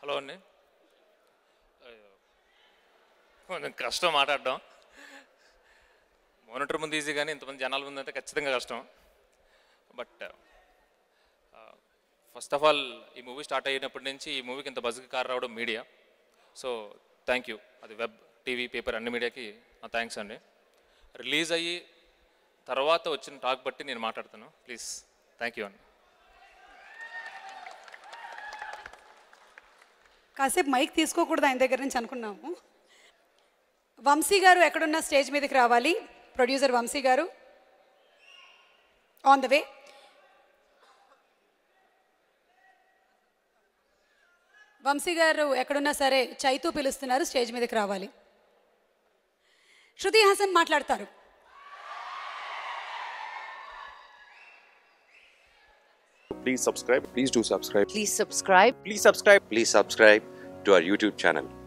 Hello అండి కొంచెం కష్టం మాట్లాడడం మోనిటర్ ముందు ఈజీ కానీ ఇంతమంది జనాల ముందు అయితే ఖచ్చితంగా కష్టం బట్ ఫస్ట్ ఆఫ్ ఆల్ ఈ మూవీ స్టార్ట్ అయినప్పటి నుంచి ఈ మూవీకి ఇంత బజ్కి కారు రావడం మీడియా సో థ్యాంక్ యూ అది వెబ్ టీవీ పేపర్ అన్ని మీడియాకి నా థ్యాంక్స్ అండి రిలీజ్ అయ్యి తర్వాత వచ్చిన టాక్ బట్టి నేను మాట్లాడుతాను ప్లీజ్ థ్యాంక్ యూ అండి కాసేపు మైక్ తీసుకోకూడదు ఆయన దగ్గర నుంచి అనుకున్నాము వంశీ గారు ఎక్కడున్న స్టేజ్ మీదకి రావాలి ప్రొడ్యూసర్ వంశీ గారు ఆన్ ద వే వంశీ గారు ఎక్కడున్నా సరే చైతూ పిలుస్తున్నారు స్టేజ్ మీదకి రావాలి శృతి హాసన్ మాట్లాడతారు please subscribe please do subscribe please subscribe please subscribe please subscribe to our YouTube channel.